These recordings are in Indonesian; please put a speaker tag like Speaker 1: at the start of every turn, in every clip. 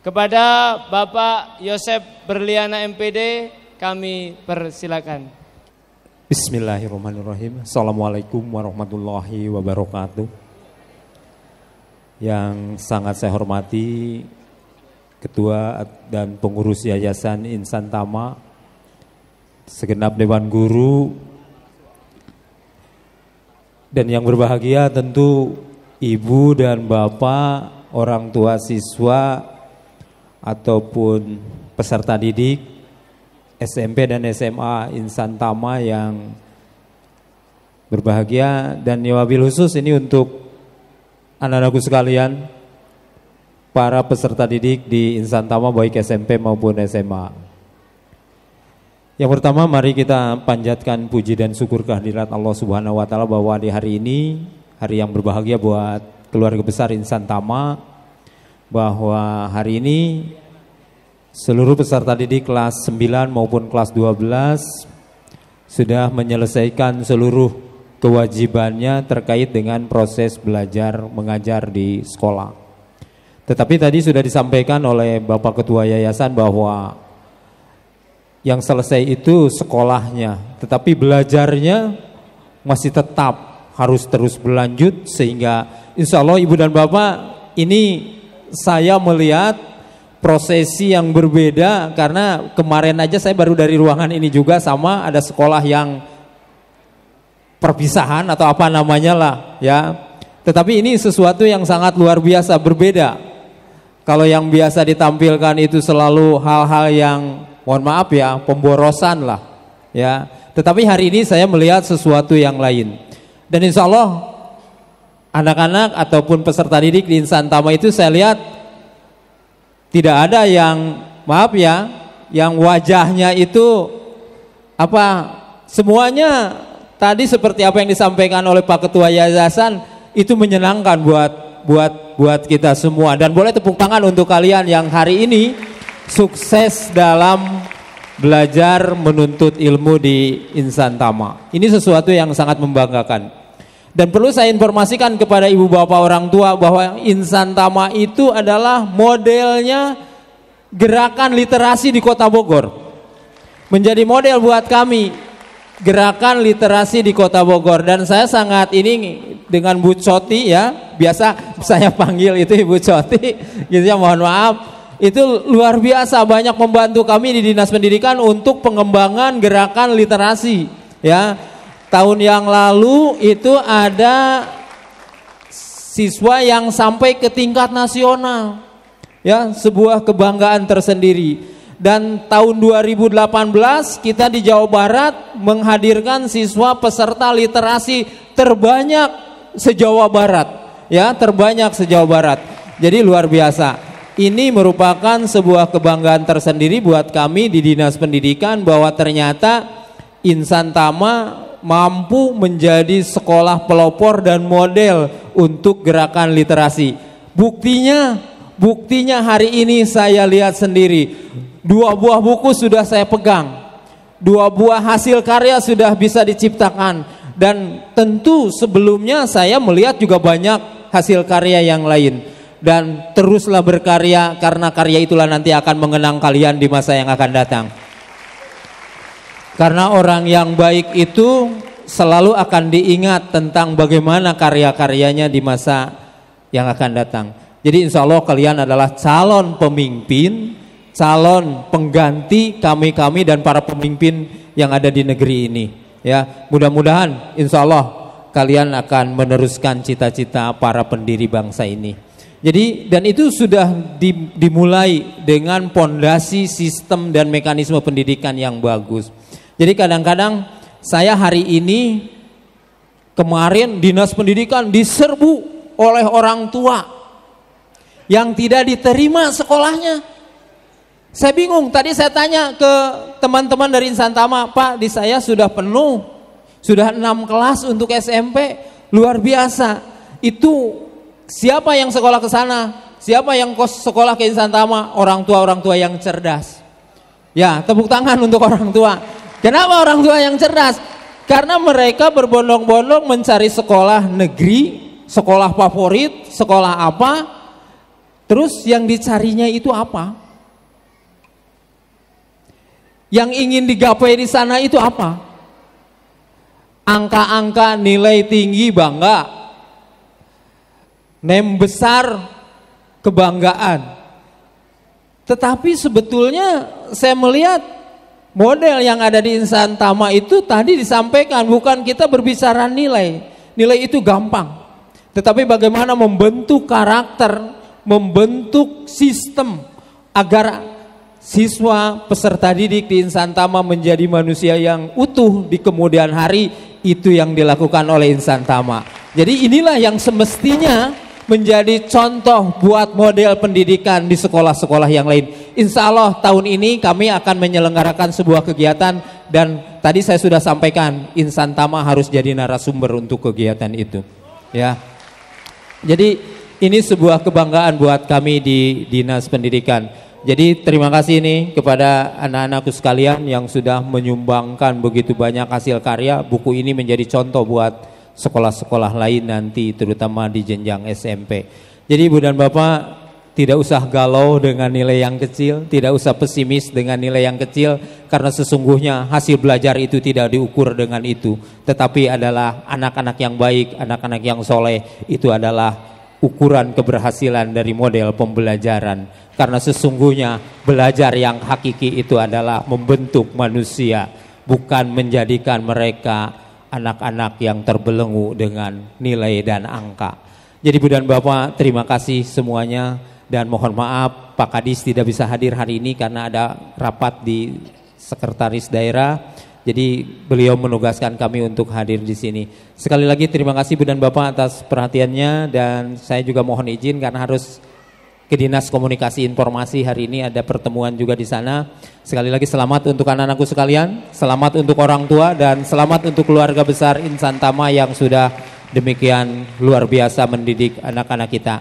Speaker 1: Kepada Bapak Yosef Berliana MPD kami persilakan. Bismillahirrahmanirrahim. Assalamualaikum warahmatullahi wabarakatuh. Yang sangat saya hormati Ketua dan Pengurus Yayasan Insan Tama, segenap Dewan Guru, dan yang berbahagia tentu ibu dan bapak, orang tua siswa, ataupun peserta didik SMP dan SMA Insan Tama yang berbahagia dan wabil khusus ini untuk anak-anakku sekalian para peserta didik di Insan Tama baik SMP maupun SMA. Yang pertama mari kita panjatkan puji dan syukur kehadirat Allah Subhanahu wa taala bahwa di hari ini hari yang berbahagia buat keluarga besar Insan Tama bahwa hari ini seluruh peserta didik kelas 9 maupun kelas 12 sudah menyelesaikan seluruh kewajibannya terkait dengan proses belajar mengajar di sekolah. Tetapi tadi sudah disampaikan oleh Bapak Ketua Yayasan bahwa yang selesai itu sekolahnya, tetapi belajarnya masih tetap harus terus berlanjut sehingga insya Allah Ibu dan Bapak ini saya melihat prosesi yang berbeda karena kemarin aja saya baru dari ruangan ini juga sama ada sekolah yang perpisahan atau apa namanya lah ya. Tetapi ini sesuatu yang sangat luar biasa berbeda. Kalau yang biasa ditampilkan itu selalu hal-hal yang mohon maaf ya, pemborosan lah ya. Tetapi hari ini saya melihat sesuatu yang lain. Dan insya Allah anak-anak ataupun peserta didik di Insan Tama itu saya lihat tidak ada yang maaf ya, yang wajahnya itu apa semuanya tadi seperti apa yang disampaikan oleh Pak Ketua Yayasan itu menyenangkan buat buat buat kita semua dan boleh tepuk tangan untuk kalian yang hari ini sukses dalam belajar menuntut ilmu di Insan Tama Ini sesuatu yang sangat membanggakan. Dan perlu saya informasikan kepada ibu bapak orang tua bahwa Insan Tama itu adalah modelnya gerakan literasi di Kota Bogor. Menjadi model buat kami gerakan literasi di Kota Bogor dan saya sangat ini dengan Bu Coti ya, biasa saya panggil itu Ibu Coti gitu ya mohon maaf. Itu luar biasa banyak membantu kami di Dinas Pendidikan untuk pengembangan gerakan literasi ya Tahun yang lalu itu ada siswa yang sampai ke tingkat nasional. Ya, sebuah kebanggaan tersendiri. Dan tahun 2018 kita di Jawa Barat menghadirkan siswa peserta literasi terbanyak se-Jawa Barat. Ya, terbanyak se-Jawa Barat. Jadi luar biasa ini merupakan sebuah kebanggaan tersendiri buat kami di Dinas Pendidikan bahwa ternyata insan tama mampu menjadi sekolah pelopor dan model untuk gerakan literasi. Buktinya, buktinya hari ini saya lihat sendiri. Dua buah buku sudah saya pegang. Dua buah hasil karya sudah bisa diciptakan dan tentu sebelumnya saya melihat juga banyak hasil karya yang lain dan teruslah berkarya karena karya itulah nanti akan mengenang kalian di masa yang akan datang. Karena orang yang baik itu selalu akan diingat tentang bagaimana karya-karyanya di masa yang akan datang. Jadi insya Allah kalian adalah calon pemimpin, calon pengganti kami-kami dan para pemimpin yang ada di negeri ini. Ya, mudah-mudahan insya Allah kalian akan meneruskan cita-cita para pendiri bangsa ini. Jadi dan itu sudah dimulai dengan pondasi sistem dan mekanisme pendidikan yang bagus. Jadi kadang-kadang saya hari ini kemarin dinas pendidikan diserbu oleh orang tua yang tidak diterima sekolahnya. Saya bingung, tadi saya tanya ke teman-teman dari Insantama, Pak di saya sudah penuh, sudah enam kelas untuk SMP, luar biasa. Itu siapa yang sekolah ke sana? Siapa yang kos sekolah ke Insantama? Orang tua-orang tua yang cerdas. Ya, tepuk tangan untuk orang tua. Kenapa orang tua yang cerdas? Karena mereka berbondong-bondong mencari sekolah negeri, sekolah favorit, sekolah apa. Terus yang dicarinya itu apa? Yang ingin digapai di sana itu apa? Angka-angka nilai tinggi bangga. nem besar kebanggaan. Tetapi sebetulnya saya melihat Model yang ada di insan tama itu tadi disampaikan bukan kita berbicara nilai. Nilai itu gampang. Tetapi bagaimana membentuk karakter, membentuk sistem agar siswa peserta didik di insan tama menjadi manusia yang utuh di kemudian hari itu yang dilakukan oleh insan tama. Jadi inilah yang semestinya menjadi contoh buat model pendidikan di sekolah-sekolah yang lain insya Allah tahun ini kami akan menyelenggarakan sebuah kegiatan dan tadi saya sudah sampaikan insan tama harus jadi narasumber untuk kegiatan itu ya jadi ini sebuah kebanggaan buat kami di dinas pendidikan jadi terima kasih ini kepada anak-anakku sekalian yang sudah menyumbangkan begitu banyak hasil karya buku ini menjadi contoh buat sekolah-sekolah lain nanti terutama di jenjang SMP jadi ibu dan bapak tidak usah galau dengan nilai yang kecil, tidak usah pesimis dengan nilai yang kecil, karena sesungguhnya hasil belajar itu tidak diukur dengan itu. Tetapi adalah anak-anak yang baik, anak-anak yang soleh, itu adalah ukuran keberhasilan dari model pembelajaran karena sesungguhnya belajar yang hakiki itu adalah membentuk manusia bukan menjadikan mereka anak-anak yang terbelenggu dengan nilai dan angka. Jadi Bu dan Bapak terima kasih semuanya dan mohon maaf Pak Kadis tidak bisa hadir hari ini karena ada rapat di sekretaris daerah. Jadi beliau menugaskan kami untuk hadir di sini. Sekali lagi terima kasih Bu dan Bapak atas perhatiannya dan saya juga mohon izin karena harus ke Dinas Komunikasi Informasi hari ini ada pertemuan juga di sana. Sekali lagi selamat untuk anak-anakku sekalian, selamat untuk orang tua dan selamat untuk keluarga besar Insan Tama yang sudah demikian luar biasa mendidik anak-anak kita.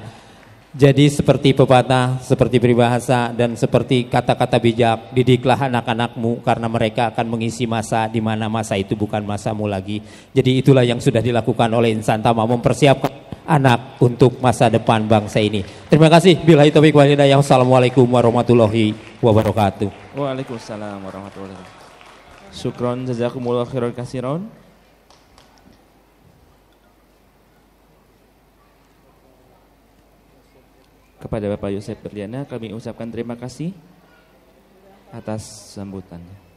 Speaker 1: Jadi seperti pepatah, seperti peribahasa dan seperti kata-kata bijak, didiklah anak-anakmu karena mereka akan mengisi masa di mana masa itu bukan masamu lagi. Jadi itulah yang sudah dilakukan oleh insan tama mempersiapkan anak untuk masa depan bangsa ini. Terima kasih. Bila itu wal hidayah. Assalamualaikum warahmatullahi wabarakatuh. Waalaikumsalam warahmatullahi wabarakatuh. Syukron jazakumullah khairan kasiron. Kepada Bapak Yosef Berliana kami ucapkan terima kasih atas sambutannya.